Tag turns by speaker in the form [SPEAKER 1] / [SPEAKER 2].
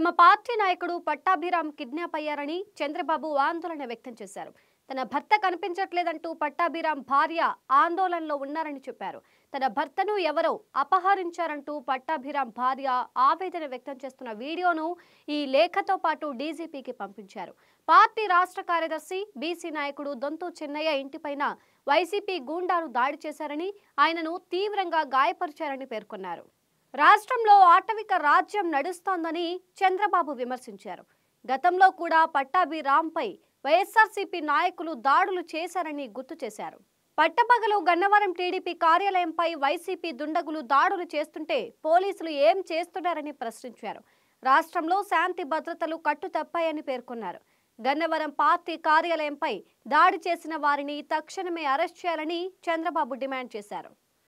[SPEAKER 1] తమ పార్టీ నాయకుడు పట్టాభిరామ్ కిడ్నాప్ అయ్యారని చంద్రబాబు ఆందోళన వ్యక్తం చేశారు తన భర్త కనిపించట్లేదంటూ పట్టాభిరామ్ భార్య ఆందోళనలో ఉన్నారని చెప్పారు తన భర్తను ఎవరో అపహరించారంటూ పట్టాభిరామ్ భార్య ఆవేదన వ్యక్తం చేస్తున్న వీడియోను ఈ లేఖతో పాటు డీజీపీకి పంపించారు పార్టీ రాష్ట్ర కార్యదర్శి బీసీ నాయకుడు దొంతు చెన్నయ్య ఇంటిపైన వైసీపీ గూండాలు దాడి చేశారని ఆయనను తీవ్రంగా గాయపరిచారని పేర్కొన్నారు రాష్ట్రంలో ఆటవిక రాజ్యం నడుస్తోందని చంద్రబాబు విమర్శించారు గతంలో కూడా పట్టాభి రాంపై వైఎస్ఆర్సీపీ నాయకులు దాడులు చేశారని గుర్తు చేశారు పట్టపగలు గన్నవరం టీడీపీ కార్యాలయంపై వైసీపీ దుండగులు దాడులు చేస్తుంటే పోలీసులు ఏం చేస్తున్నారని ప్రశ్నించారు రాష్ట్రంలో శాంతి భద్రతలు కట్టుతప్పాయని పేర్కొన్నారు గన్నవరం పార్టీ కార్యాలయంపై దాడి చేసిన వారిని తక్షణమే అరెస్ట్ చేయాలని చంద్రబాబు డిమాండ్ చేశారు